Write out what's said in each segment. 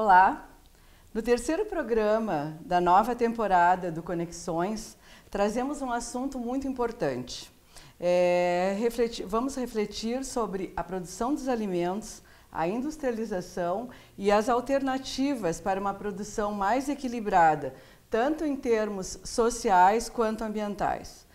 Olá! No terceiro programa da nova temporada do Conexões, trazemos um assunto muito importante. É, refletir, vamos refletir sobre a produção dos alimentos, a industrialização e as alternativas para uma produção mais equilibrada, tanto em termos sociais quanto ambientais.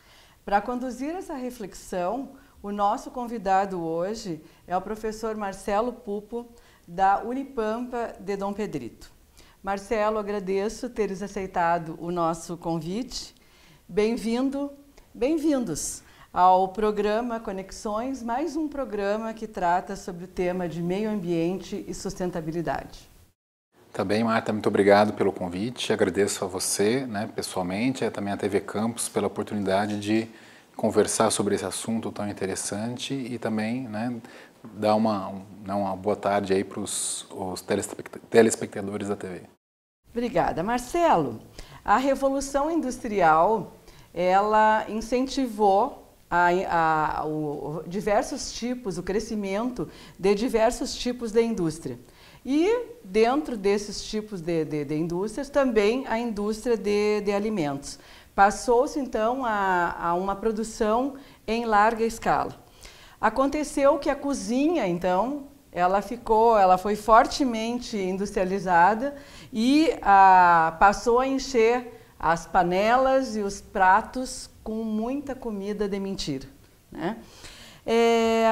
Para conduzir essa reflexão, o nosso convidado hoje é o professor Marcelo Pupo, da Unipampa de Dom Pedrito. Marcelo, agradeço teres aceitado o nosso convite. Bem-vindo, bem-vindos ao programa Conexões, mais um programa que trata sobre o tema de meio ambiente e sustentabilidade. Tá bem, Marta, muito obrigado pelo convite. Agradeço a você, né, pessoalmente, e também à TV Campos pela oportunidade de conversar sobre esse assunto tão interessante e também, né, dar uma, né, uma boa tarde aí para os telespectadores da TV. Obrigada. Marcelo, a Revolução Industrial, ela incentivou a, a, o, diversos tipos, o crescimento de diversos tipos de indústria. E dentro desses tipos de, de, de indústrias, também a indústria de, de alimentos. Passou-se então a, a uma produção em larga escala. Aconteceu que a cozinha, então, ela ficou, ela foi fortemente industrializada e ah, passou a encher as panelas e os pratos com muita comida de mentira. Né? É,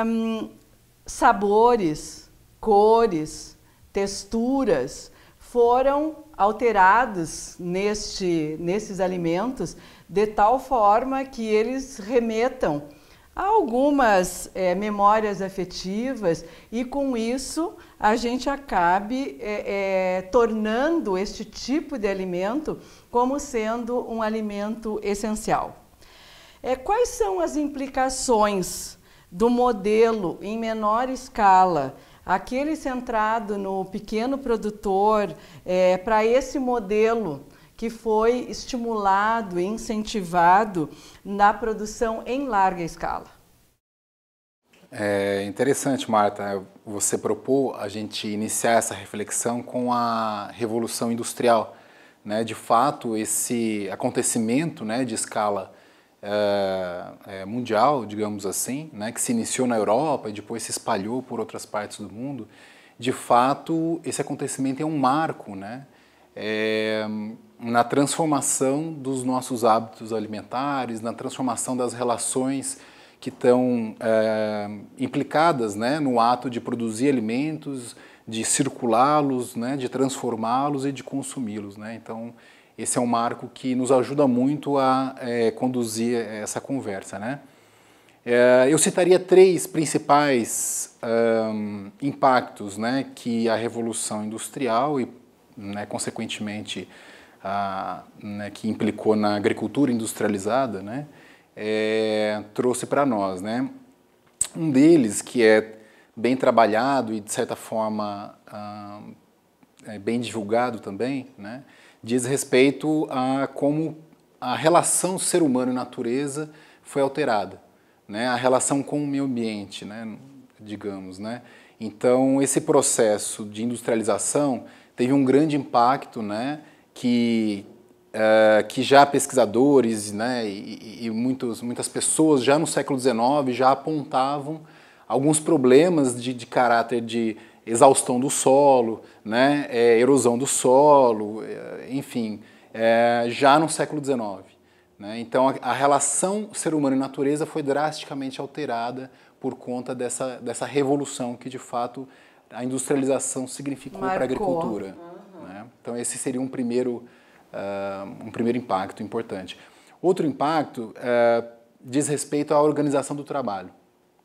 sabores, cores, texturas foram alterados neste, nesses alimentos de tal forma que eles remetam Há algumas é, memórias afetivas e com isso a gente acabe é, é, tornando este tipo de alimento como sendo um alimento essencial. quais são as implicações do modelo em menor escala, aquele centrado no pequeno produtor, para esse modelo que foi estimulado e incentivado na produção em larga escala. É interessante, Marta, você propôs a gente iniciar essa reflexão com a Revolução Industrial. Né? De fato, esse acontecimento né, de escala é, é, mundial, digamos assim, né, que se iniciou na Europa e depois se espalhou por outras partes do mundo, de fato, esse acontecimento é um marco, né? é, na transformação dos nossos hábitos alimentares, na transformação das relações que estão é, eh, implicadas né, no ato de produzir alimentos, de circulá-los, né, de transformá-los e de consumi-los. Né? Então, esse é um marco que nos ajuda muito a é, conduzir essa conversa. Né? É, eu citaria três principais um, impactos né, que a Revolução Industrial e né, consequentemente, a, né, que implicou na agricultura industrializada, né, é, trouxe para nós. Né? Um deles, que é bem trabalhado e, de certa forma, a, é bem divulgado também, né, diz respeito a como a relação ser humano e natureza foi alterada, né, a relação com o meio ambiente, né, digamos. Né? Então, esse processo de industrialização teve um grande impacto, né, que, uh, que já pesquisadores né, e, e muitos, muitas pessoas já no século XIX já apontavam alguns problemas de, de caráter de exaustão do solo, né, é, erosão do solo, eh, enfim, é, já no século XIX. Né? Então, a, a relação ser humano e natureza foi drasticamente alterada por conta dessa, dessa revolução que, de fato, a industrialização significou para a agricultura. Uhum. Né? Então, esse seria um primeiro, uh, um primeiro impacto importante. Outro impacto uh, diz respeito à organização do trabalho.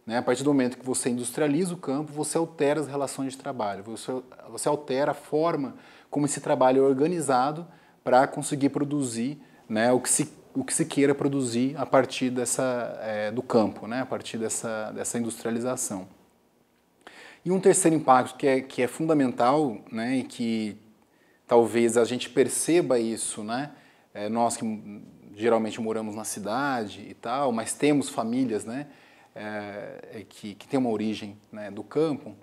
Né? A partir do momento que você industrializa o campo, você altera as relações de trabalho, você, você altera a forma como esse trabalho é organizado para conseguir produzir né, o que se o que se queira produzir a partir dessa, é, do campo, né? a partir dessa, dessa industrialização. E um terceiro impacto que é, que é fundamental né? e que talvez a gente perceba isso, né? É, nós que geralmente moramos na cidade e tal, mas temos famílias né? É, é que, que têm uma origem né? do campo,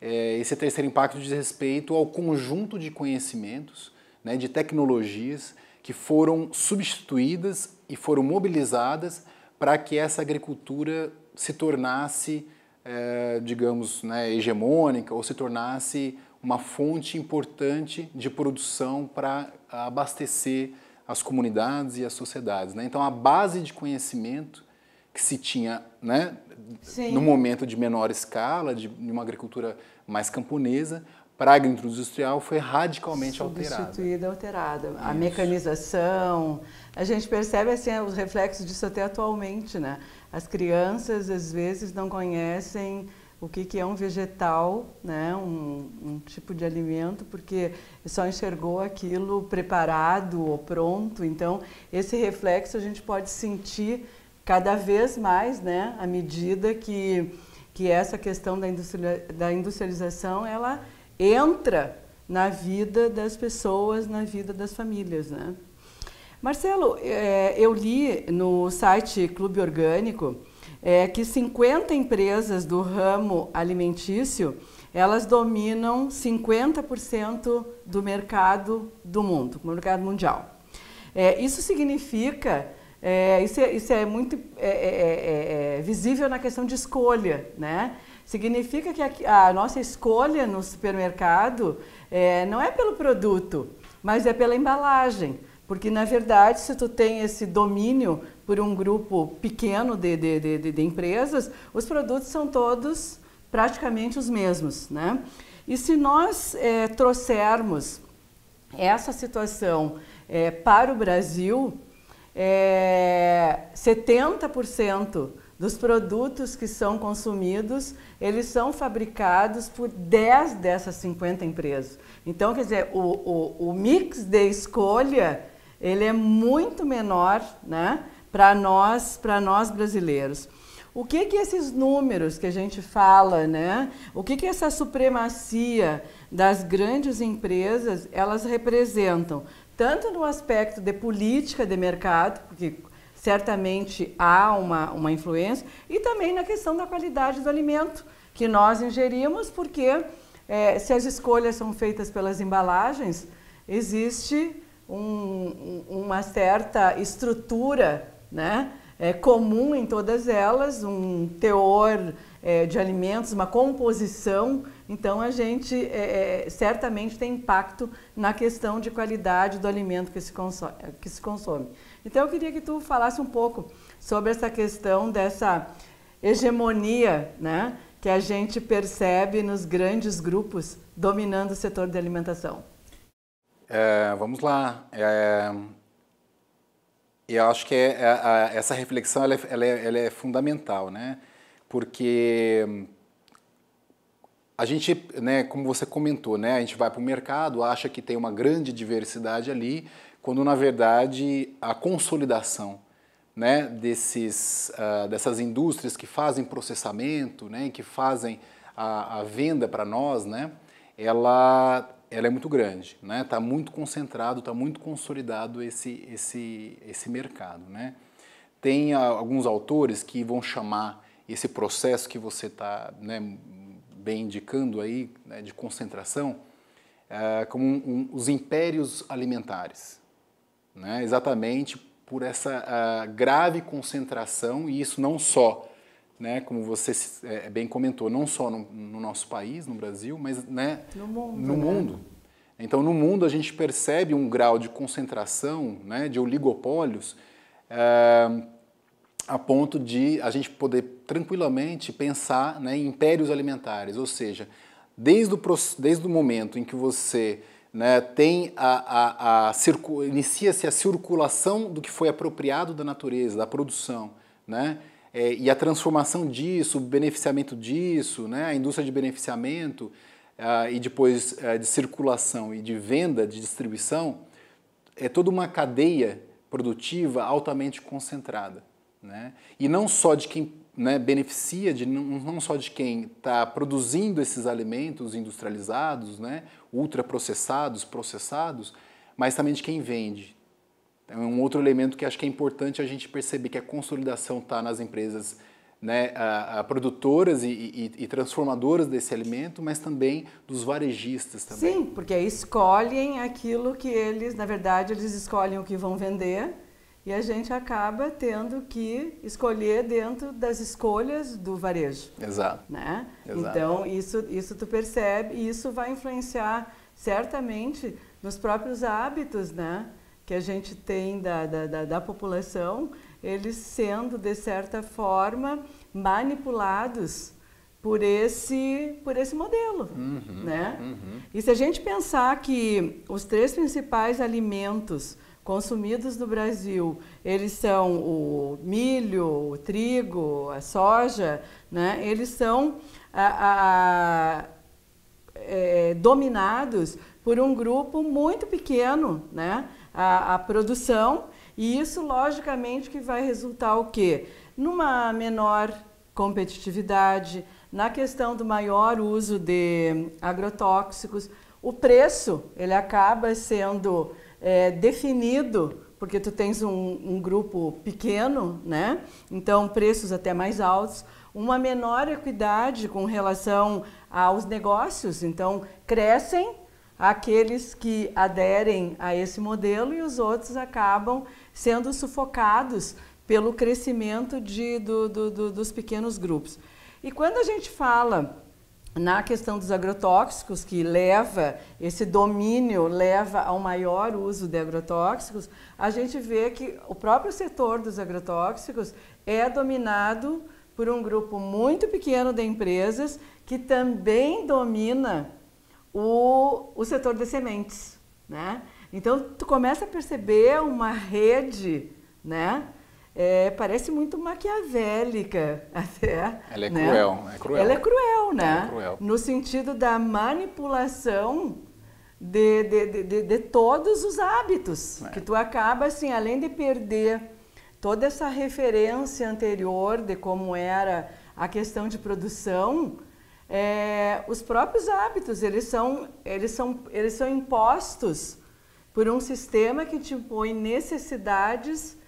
é, esse terceiro impacto diz respeito ao conjunto de conhecimentos, né? de tecnologias que foram substituídas e foram mobilizadas para que essa agricultura se tornasse, é, digamos, né, hegemônica ou se tornasse uma fonte importante de produção para abastecer as comunidades e as sociedades. Né? Então, a base de conhecimento que se tinha né, no momento de menor escala, de, de uma agricultura mais camponesa, praga industrial foi radicalmente alterada. Substituída, alterada. Isso. A mecanização, a gente percebe assim os reflexos disso até atualmente, né? As crianças às vezes não conhecem o que, que, é um vegetal, né, um, um, tipo de alimento, porque só enxergou aquilo preparado ou pronto. Então, esse reflexo a gente pode sentir cada vez mais, né, à medida que, que essa questão da, da industrialização, ela entra na vida das pessoas, na vida das famílias. Né? Marcelo, é, eu li no site Clube Orgânico é, que 50 empresas do ramo alimentício elas dominam 50% do mercado do mundo, do mercado mundial. É, isso significa, é, isso, é, isso, é, muito é, é, é, visível na questão de escolha, né? Significa que a, nossa escolha no supermercado é, não é pelo produto, mas é pela embalagem. Porque, na verdade, se tu tem esse domínio por um grupo pequeno de, de, de, de, empresas, os produtos são todos praticamente os mesmos. Né? E se nós é, trouxermos essa situação é, para o Brasil, é, 70% dos produtos que são consumidos, eles são fabricados por 10 dessas 50 empresas. Então, quer dizer, o, o, o mix de escolha, ele é muito menor né, para nós, nós brasileiros. O que que esses números que a gente fala, né? O que que essa supremacia das grandes empresas, elas representam? Tanto no aspecto de política de mercado, porque certamente há uma, uma influência, e também na questão da qualidade do alimento que nós ingerimos, porque é, se as escolhas são feitas pelas embalagens, existe um, uma certa estrutura né, é, comum em todas elas, um teor é, de alimentos, uma composição. Então, a gente é, é certamente tem impacto na questão de qualidade do alimento que se consome. Que se consome. Então eu queria que tu falasse um pouco sobre essa questão dessa hegemonia, né, que a gente percebe nos grandes grupos dominando o setor de alimentação. É, vamos lá. É, eu acho que é, é, a, essa reflexão ela é, ela é, ela é fundamental, né? Porque a gente, né, como você comentou, né, a gente vai para o mercado, acha que tem uma grande diversidade ali quando na verdade a consolidação né, desses, uh, dessas indústrias que fazem processamento, né, que fazem a, a venda para nós, né, ela, ela é muito grande, né, está muito concentrado, está muito consolidado esse, esse, esse mercado, né. Tem alguns autores que vão chamar esse processo que você está né, bem indicando aí né, de concentração uh, como um, um, os impérios alimentares, né? exatamente por essa grave concentração, e isso não só, né, como você é, é, bem comentou, não só no, no, nosso país, no Brasil, mas né, no mundo. No né? mundo. Então, no mundo, a gente percebe um grau de concentração né, de oligopólios é, a ponto de a gente poder tranquilamente pensar né, em impérios alimentares, ou seja, desde o, desde o momento em que você né, tem a, a, a inicia-se a circulação do que foi apropriado da natureza, da produção, né, é, e a transformação disso, o beneficiamento disso, né, a indústria de beneficiamento ah, e depois eh, de circulação e de venda, de distribuição, é toda uma cadeia produtiva altamente concentrada. Né? E não só de quem né, beneficia de, não só de quem está produzindo esses alimentos industrializados, né, ultraprocessados, processados, mas também de quem vende. É um outro elemento que acho que é importante a gente perceber que a consolidação está nas empresas né, a, a produtoras e, e, e, transformadoras desse alimento, mas também dos varejistas também. Sim, porque escolhem aquilo que eles, na verdade, eles escolhem o que vão vender e a gente acaba tendo que escolher dentro das escolhas do varejo. Exato. Né? Exato. Então, isso, isso tu percebe e isso vai influenciar certamente nos próprios hábitos né? que a gente tem da, da, da, da população, eles sendo, de certa forma, manipulados por esse, por esse modelo. Uhum, né? Uhum. E se a gente pensar que os três principais alimentos consumidos no Brasil, eles são o milho, o trigo, a soja, né? eles são a, a, é, dominados por um grupo muito pequeno, né? a, a produção, e isso logicamente que vai resultar o quê? Numa menor competitividade, na questão do maior uso de agrotóxicos, o preço ele acaba sendo é, definido, porque tu tens um, um grupo pequeno, né? Então preços até mais altos, uma menor equidade com relação aos negócios. Então crescem aqueles que aderem a esse modelo e os outros acabam sendo sufocados pelo crescimento de, do, do, do, dos pequenos grupos. E quando a gente fala na questão dos agrotóxicos, que leva, esse domínio leva ao maior uso de agrotóxicos, a gente vê que o próprio setor dos agrotóxicos é dominado por um grupo muito pequeno de empresas que também domina o, o setor de sementes. Né? Então, tu começa a perceber uma rede né, é, parece muito maquiavélica até. Ela é, né? cruel, é cruel. Ela é cruel, é né? É cruel. No sentido da manipulação de, de, de, de todos os hábitos. É. Que tu acaba, assim, além de perder toda essa referência anterior de como era a questão de produção, é, os próprios hábitos, eles são, eles, são, eles são impostos por um sistema que te impõe necessidades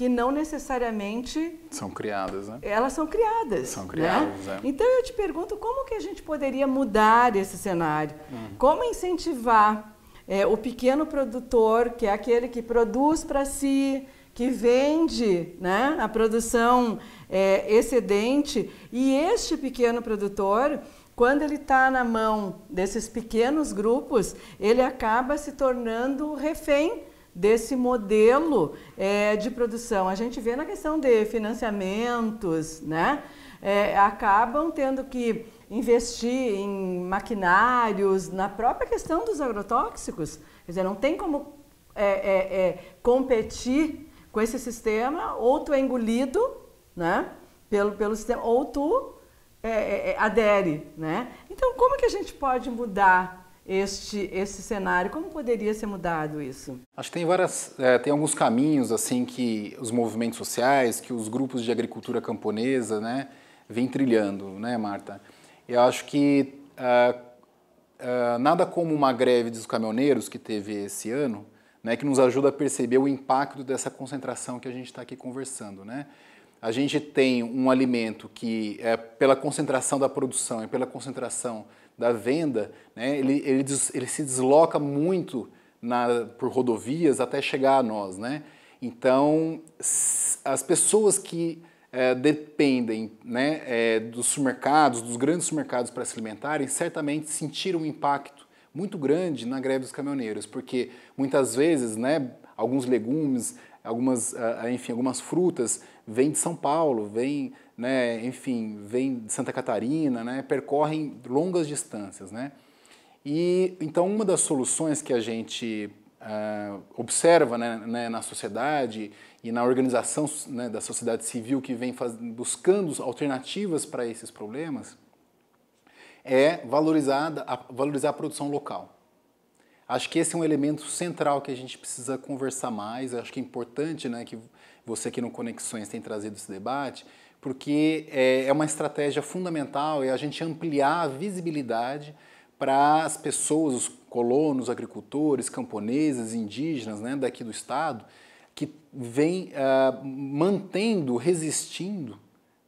que não necessariamente são criadas, né? Elas são criadas. São né? criadas, né? é. Então eu te pergunto como que a gente poderia mudar esse cenário? Uhum. Como incentivar é, o pequeno produtor, que é aquele que produz para si, que vende né, a produção é, excedente, e este pequeno produtor quando ele está na mão desses pequenos grupos, ele acaba se tornando refém desse modelo é, de produção. A gente vê na questão de financiamentos, né? É, acabam tendo que investir em maquinários, na própria questão dos agrotóxicos. Quer dizer, não tem como é, é, é competir com esse sistema, ou tu é engolido né, pelo, pelo sistema, ou tu é, adere. Né? Então, como que a gente pode mudar este, esse cenário? Como poderia ser mudado isso? Acho que tem várias, é, tem alguns caminhos assim que os movimentos sociais, que os grupos de agricultura camponesa, né, vêm trilhando, né, Marta? Eu acho que uh, uh, nada como uma greve dos caminhoneiros que teve esse ano, né, que nos ajuda a perceber o impacto dessa concentração que a gente está aqui conversando, né? A gente tem um alimento que, é, pela concentração da produção e pela concentração da venda, né, ele, ele, ele se desloca muito na, por rodovias até chegar a nós. Né? Então, as pessoas que é, dependem né, é, dos supermercados, dos grandes supermercados para se alimentarem, certamente sentiram um impacto muito grande na greve dos caminhoneiros, porque muitas vezes né, alguns legumes, algumas, ah, ah, enfim, algumas frutas vêm de São Paulo, vêm né, enfim, vêm de Santa Catarina, né, percorrem longas distâncias. Né? E então uma das soluções que a gente uh, observa né, né, na sociedade e na organização né, da sociedade civil que vem faz, buscando alternativas para esses problemas é valorizar a, valorizar a produção local. Acho que esse é um elemento central que a gente precisa conversar mais. Acho que é importante né, que você aqui no Conexões tem trazido esse debate, porque é, é uma estratégia fundamental e a gente ampliar a visibilidade para as pessoas, os colonos, agricultores, camponeses, indígenas né, daqui do estado, que vem uh, mantendo, resistindo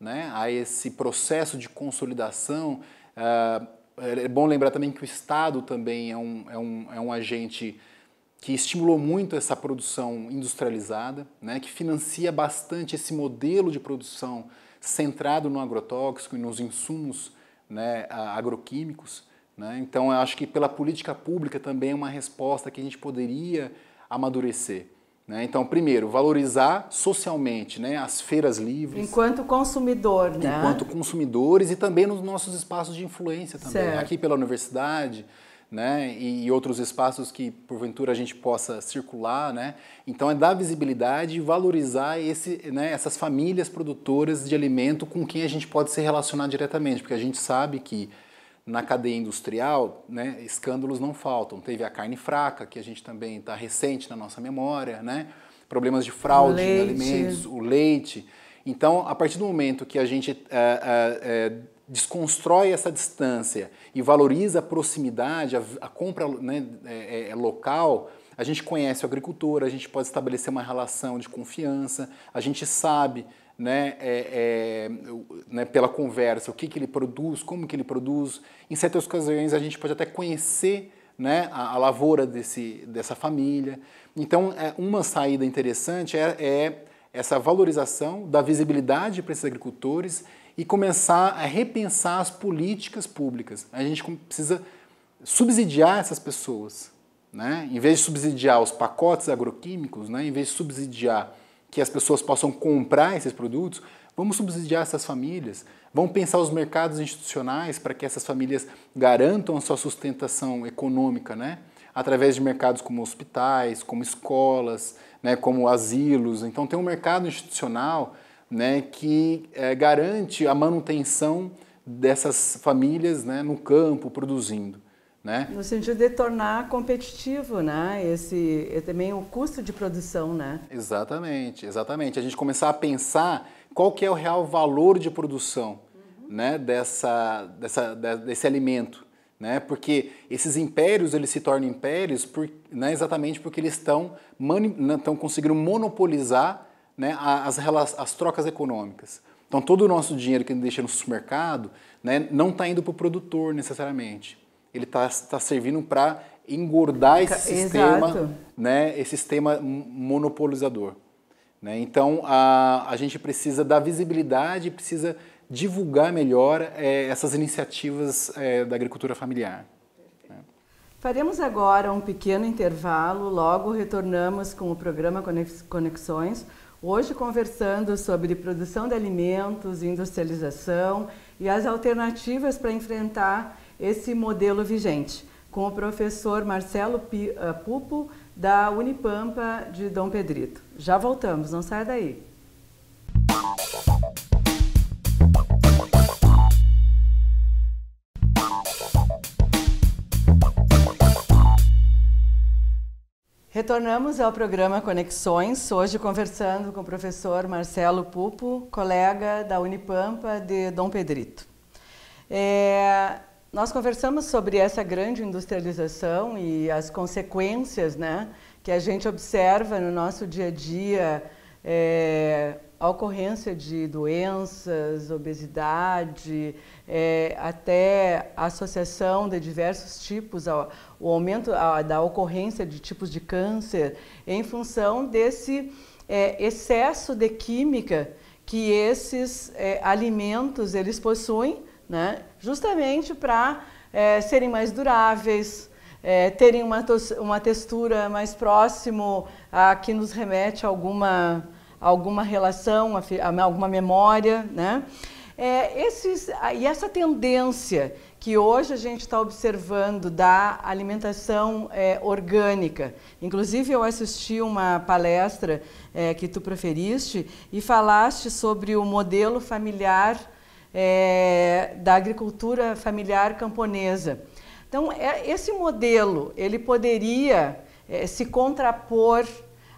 né, a esse processo de consolidação. Uh, é bom lembrar também que o Estado também é um, é um, é um agente que estimulou muito essa produção industrializada, né, que financia bastante esse modelo de produção centrado no agrotóxico e nos insumos né, agroquímicos. Né? Então, eu acho que pela política pública também é uma resposta que a gente poderia amadurecer. Né? Então, primeiro, valorizar socialmente né, as feiras livres. Enquanto consumidor, né? Enquanto consumidores e também nos nossos espaços de influência também. Certo. Aqui pela universidade, né, e outros espaços que porventura a gente possa circular, né? Então é dar visibilidade e valorizar esse, né, essas famílias produtoras de alimento com quem a gente pode se relacionar diretamente, porque a gente sabe que na cadeia industrial, né, escândalos não faltam. Teve a carne fraca, que a gente também está recente na nossa memória, né? Problemas de fraude de alimentos, o leite. Então, a partir do momento que a gente é, é, desconstrói essa distância e valoriza a proximidade, a, a compra né, é, é, é, local, a gente conhece o agricultor, a gente pode estabelecer uma relação de confiança, a gente sabe né, é, é né, pela conversa o que, que ele produz, como que ele produz. Em certas ocasiões a gente pode até conhecer né, a, a lavoura desse, dessa família. Então, é, uma saída interessante é essa valorização da visibilidade para esses agricultores e começar a repensar as políticas públicas. A gente precisa subsidiar essas pessoas. Né? Em vez de subsidiar os pacotes agroquímicos, né? em vez de subsidiar que as pessoas possam comprar esses produtos, vamos subsidiar essas famílias. Vamos pensar os mercados institucionais para que essas famílias garantam a sua sustentação econômica, né? através de mercados como hospitais, como escolas, né, como asilos. Então tem um mercado institucional né, que é, garante a manutenção dessas famílias né, no campo, produzindo. Né? No sentido de tornar competitivo, né? Esse também o custo de produção, né? Exatamente, exatamente. A gente começar a pensar qual que é o real valor de produção, uhum. né? Dessa, dessa, desse alimento, né? Porque esses impérios eles se tornam impérios, por, né? Exatamente porque eles estão né, estão conseguindo monopolizar né, as, as trocas econômicas. Então, todo o nosso dinheiro que a gente deixa no supermercado né, não está indo para o produtor necessariamente. Ele está tá servindo para engordar esse sistema, né, esse sistema monopolizador. Né? Então, a, a gente precisa dar visibilidade, precisa divulgar melhor é, essas iniciativas é, da agricultura familiar. Né. Faremos agora um pequeno intervalo, logo retornamos com o programa Conexões Hoje conversando sobre produção de alimentos, industrialização e as alternativas para enfrentar esse modelo vigente, com o professor Marcelo eh, Pupo da Unipampa de Dom Pedrito. Já voltamos, não sai daí. Retornamos ao programa Conexões, hoje conversando com o professor Marcelo Pupo, colega da Unipampa de Dom Pedrito. É, nós conversamos sobre essa grande industrialização e as consequências né, que a gente observa no nosso dia a dia, é, a ocorrência de doenças, obesidade, é, até a associação de diversos tipos, a, o aumento da ocorrência de tipos de câncer, em função desse é, excesso de química que esses é, alimentos eles possuem, né, justamente para é, serem mais duráveis, é, terem uma, uma textura mais próximo a que nos remete a alguma alguma relação, ah, alguma memória, né? É, esses, ah, e essa tendência que hoje a gente está observando da alimentação é, orgânica. Inclusive, eu assisti uma palestra é, que tu preferiste e falaste sobre o modelo familiar é, da agricultura familiar camponesa. Então, é, esse modelo, ele poderia é, se contrapor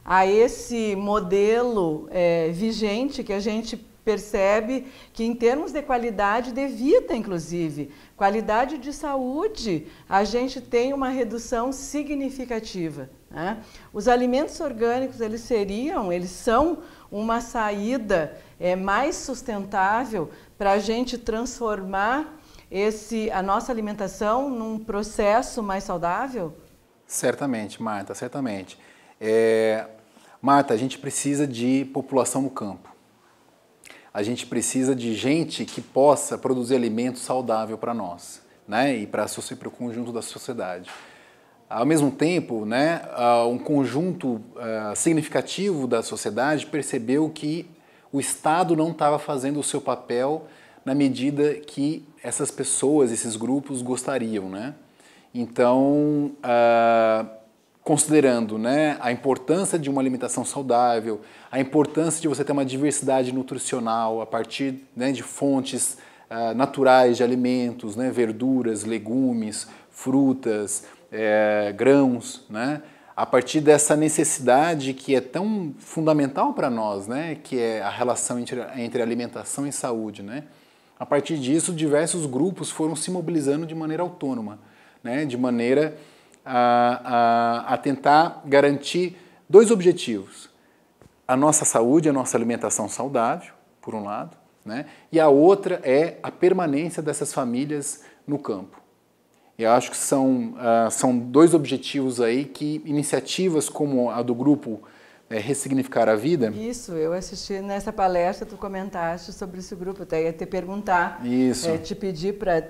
a esse modelo é, vigente que a gente percebe que em termos de qualidade de vida, inclusive, qualidade de saúde, a gente tem uma redução significativa. Né? Os alimentos orgânicos, eles seriam, eles são uma saída é, mais sustentável para a gente transformar esse, a nossa alimentação num processo mais saudável? Certamente, Marta, certamente. É, Marta, a gente precisa de população no campo. A gente precisa de gente que possa produzir alimento saudável para nós, né? E para o conjunto da sociedade. Ao mesmo tempo, né, um conjunto é, significativo da sociedade percebeu que o Estado não estava fazendo o seu papel na medida que essas pessoas, esses grupos gostariam, né? Então, uh, considerando né, a importância de uma alimentação saudável, a importância de você ter uma diversidade nutricional a partir né, de fontes uh, naturais de alimentos, né, verduras, legumes, frutas, é, grãos, né? a partir dessa necessidade que é tão fundamental para nós, né? que é a relação entre, entre alimentação e saúde. Né? A partir disso, diversos grupos foram se mobilizando de maneira autônoma, né? de maneira a, a, a tentar garantir dois objetivos: a nossa saúde, a nossa alimentação saudável, por um lado, né? e a outra é a permanência dessas famílias no campo. Eu acho que são, uh, são dois objetivos aí que iniciativas como a do grupo é, Ressignificar a Vida. Isso, eu assisti nessa palestra, tu comentaste sobre esse grupo, até ia te perguntar, Isso. É, te pedir para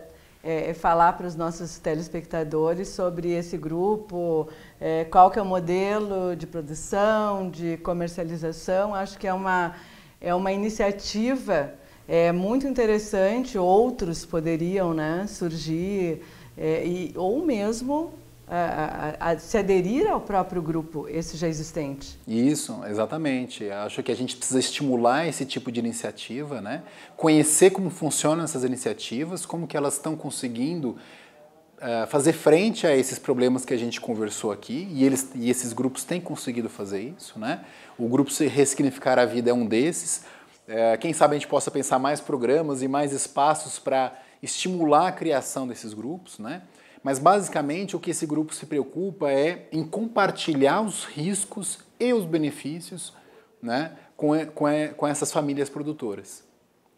é, é, falar para os nossos telespectadores sobre esse grupo, é, qual que é o modelo de produção, de comercialização. Acho que é uma, é uma iniciativa é, muito interessante, outros poderiam né, surgir, é, e, ou mesmo a, a, a, se aderir ao próprio grupo, esse já existente. Isso, exatamente. Acho que a gente precisa estimular esse tipo de iniciativa, né? conhecer como funcionam essas iniciativas, como que elas estão conseguindo uh, fazer frente a esses problemas que a gente conversou aqui, e, eles, e esses grupos têm conseguido fazer isso. Né? O grupo se Ressignificar a Vida é um desses. Uh, quem sabe a gente possa pensar mais programas e mais espaços para estimular a criação desses grupos, né? Mas basicamente o que esse grupo se preocupa é em compartilhar os riscos e os benefícios né, com, com, com essas famílias produtoras.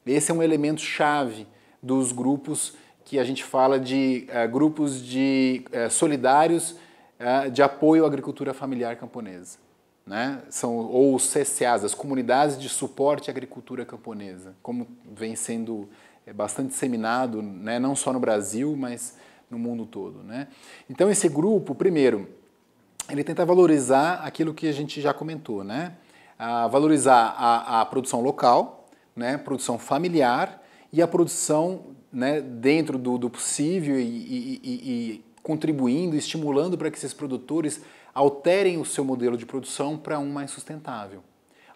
Esse é um elemento chave dos grupos que a gente fala de eh, grupos de eh, solidários eh, de apoio à agricultura familiar camponesa. Né? São, ou os CCAs, as comunidades de suporte à agricultura camponesa, como vem sendo bastante disseminado, né? não só no Brasil, mas no mundo todo. Né? Então, esse grupo, primeiro, ele tenta valorizar aquilo que a gente já comentou, né? A ah, valorizar a, a produção local, né? produção familiar e a produção né, dentro do, do possível e, e, e, e contribuindo, estimulando para que esses produtores alterem o seu modelo de produção para um mais sustentável.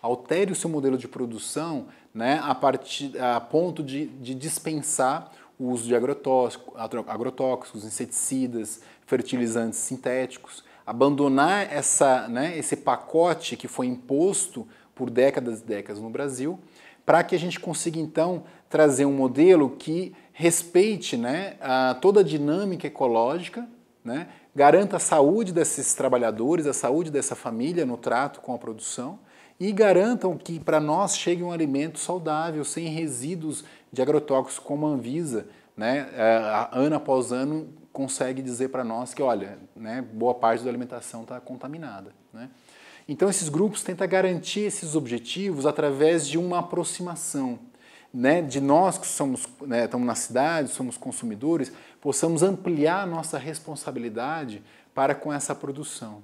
Altere o seu modelo de produção né, a, partir, a ponto de, de dispensar o uso de agrotóxicos, inseticidas, fertilizantes sintéticos, abandonar essa, né, esse pacote que foi imposto por décadas e décadas no Brasil, para que a gente consiga então trazer um modelo que respeite né, a, toda a dinâmica ecológica, né, garanta a saúde desses trabalhadores, a saúde dessa família no trato com a produção e garantam que para nós chegue um alimento saudável, sem resíduos de agrotóxicos como a Anvisa, né, é, ano após ano, consegue dizer para nós que, olha, né, boa parte da alimentação está contaminada. Né? Então, esses grupos tentam garantir esses objetivos através de uma aproximação. Né, de nós que somos, né, estamos na cidade, somos consumidores, possamos ampliar nossa responsabilidade para com essa produção.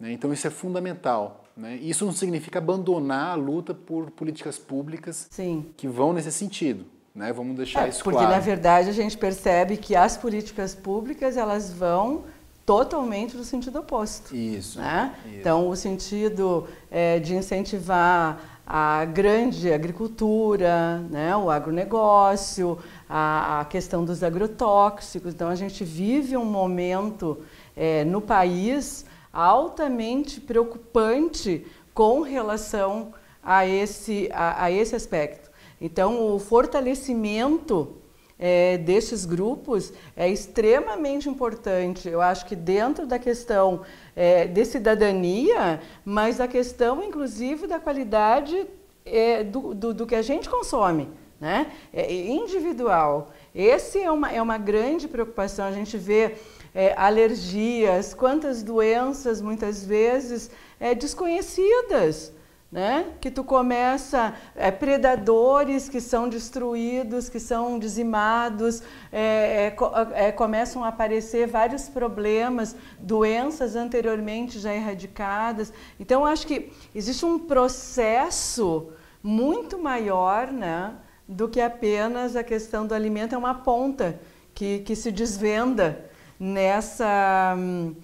Né? Então, isso é fundamental. Né. Isso não significa abandonar a luta por políticas públicas Sim. que vão nesse sentido. Né? Vamos deixar é, isso porque, claro. Porque, na verdade, a gente percebe que as políticas públicas elas vão totalmente no sentido oposto. Isso. Né? isso. Então, o sentido é, de incentivar a grande agricultura, né? o agronegócio, a, a, questão dos agrotóxicos. Então, a gente vive um momento é, no país altamente preocupante com relação a esse, a, a esse aspecto. Então, o fortalecimento é, destes grupos é extremamente importante. Eu acho que dentro da questão é, de cidadania, mas da questão, inclusive, da qualidade é, do, do, do, que a gente consome, né? É individual. Esse é uma, é uma grande preocupação. A gente vê é, alergias, quantas doenças, muitas vezes, é, desconhecidas né? Que tu começa é, predadores que são destruídos, que são dizimados, é, é, é começam a aparecer vários problemas, doenças anteriormente já erradicadas. Então acho que existe um processo muito maior, né? Do que apenas a questão do alimento é uma ponta que, que se desvenda nessa hum,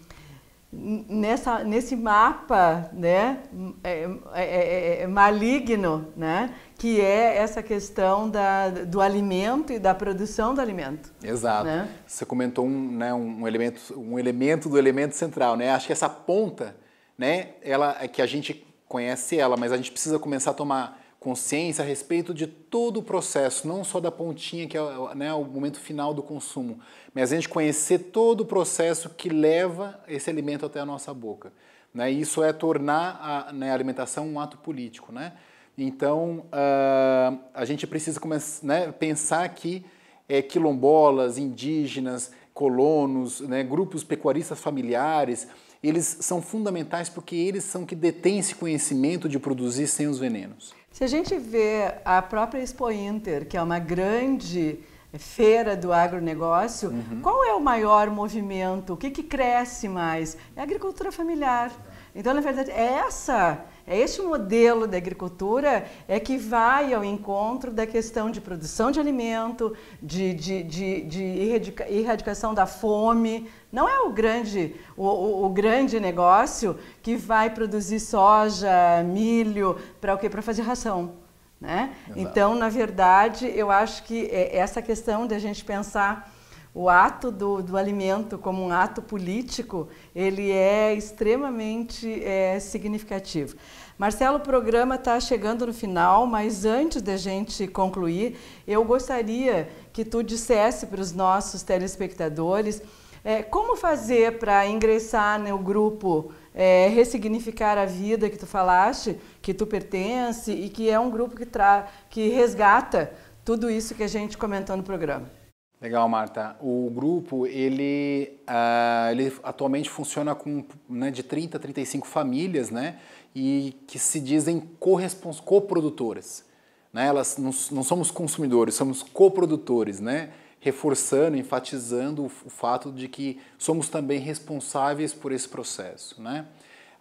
nessa, nesse mapa né, é é, é, é, é, maligno, né, que é essa questão da, do alimento e da produção do alimento. Exato. Né? Você comentou um, né, um, elemento, um elemento do elemento central. Né? Acho que essa ponta, né, ela, é que a gente conhece ela, mas a gente precisa começar a tomar consciência a respeito de todo o processo, não só da pontinha, que é, é né, o momento final do consumo, mas a gente conhecer todo o processo que leva esse alimento até a nossa boca. Né? Isso é tornar a, né, a alimentação um ato político. Né? Então, uh, a gente precisa começar, né, pensar que é, quilombolas, indígenas, colonos, né, grupos pecuaristas familiares, eles são fundamentais porque eles são que detêm esse conhecimento de produzir sem os venenos. Se a gente vê a própria Expo Inter, que é uma grande feira do agronegócio, uhum. qual é o maior movimento? O que, que cresce mais? É a agricultura familiar. Então, na verdade, é essa é este modelo da agricultura é que vai ao encontro da questão de produção de alimento, de, de, de, de erradicação da fome. Não é o grande, o, o, o grande negócio que vai produzir soja, milho, para o quê? Para fazer ração. Né? Então, na verdade, eu acho que é essa questão de a gente pensar o ato do, do alimento como um ato político, ele é extremamente é, significativo. Marcelo, o programa está chegando no final, mas antes da gente concluir, eu gostaria que tu dissesse para os nossos telespectadores é, como fazer para ingressar no grupo é, Ressignificar a Vida que tu falaste, que tu pertence e que é um grupo que, tra que resgata tudo isso que a gente comentou no programa. Legal, Marta. O grupo, ele, uh, ele atualmente funciona com né, de 30 a 35 famílias, né? E que se dizem coprodutoras. Né? Elas não, não somos consumidores, somos coprodutores, né? reforçando, enfatizando o, fato de que somos também responsáveis por esse processo. Né?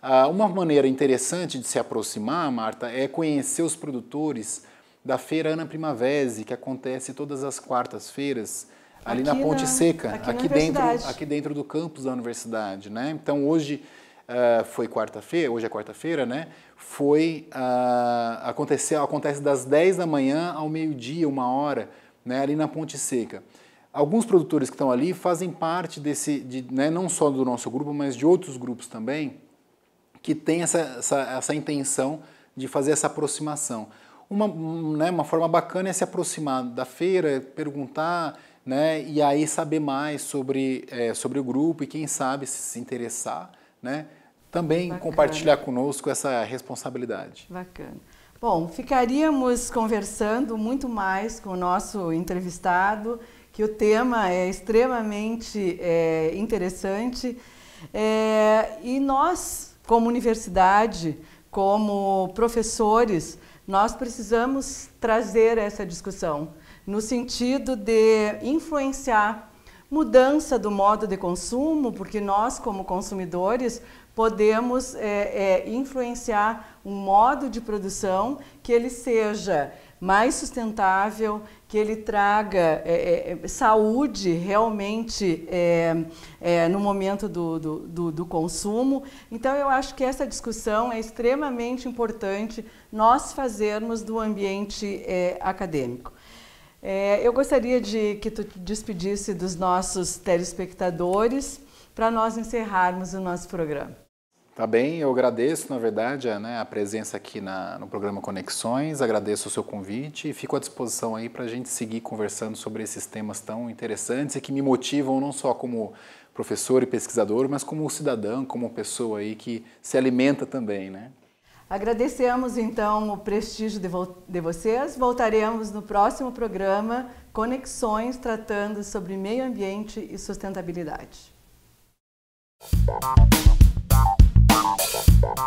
Ah, uma maneira interessante de se aproximar, Marta, é conhecer os produtores da Feira Ana Primavese, que acontece todas as quartas-feiras, ali aqui na Ponte na, Seca, aqui, aqui dentro, aqui dentro do campus da universidade, né? Então hoje uh, foi quarta-feira, hoje é quarta-feira, né? Foi uh, ah, aconteceu, acontece das 10 da manhã ao meio-dia, uma hora, né? Ali na Ponte Seca. Alguns produtores que estão ali fazem parte desse, de, né, não só do nosso grupo, mas de outros grupos também, que tem essa, essa, essa intenção de fazer essa aproximação uma, né, uma forma bacana é se aproximar da feira, perguntar, né, e aí saber mais sobre, é, sobre o grupo e quem sabe se, se interessar, né, também bacana. compartilhar conosco essa responsabilidade. Bacana. Bom, ficaríamos conversando muito mais com o nosso entrevistado, que o tema é extremamente é, interessante. É, e nós, como universidade, como professores, nós precisamos trazer essa discussão no sentido de influenciar mudança do modo de consumo, porque nós, como consumidores, podemos é, é, influenciar um modo de produção que ele seja mais sustentável, que ele traga é, é, é saúde realmente é, é, no momento do, do, do, do, consumo. Então, eu acho que essa discussão é extremamente importante nós fazermos do ambiente é, acadêmico. eu gostaria de que tu te despedisse dos nossos telespectadores para nós encerrarmos o nosso programa. Tá bem, eu agradeço, na verdade, a, é, né, a presença aqui na, no programa Conexões, agradeço o seu convite e fico à disposição aí para a gente seguir conversando sobre esses temas tão interessantes e que me motivam não só como professor e pesquisador, mas como cidadão, como pessoa aí que se alimenta também, né? Agradecemos então o prestígio de, vo de vocês. Voltaremos no próximo programa Conexões tratando sobre meio ambiente e sustentabilidade. Bye.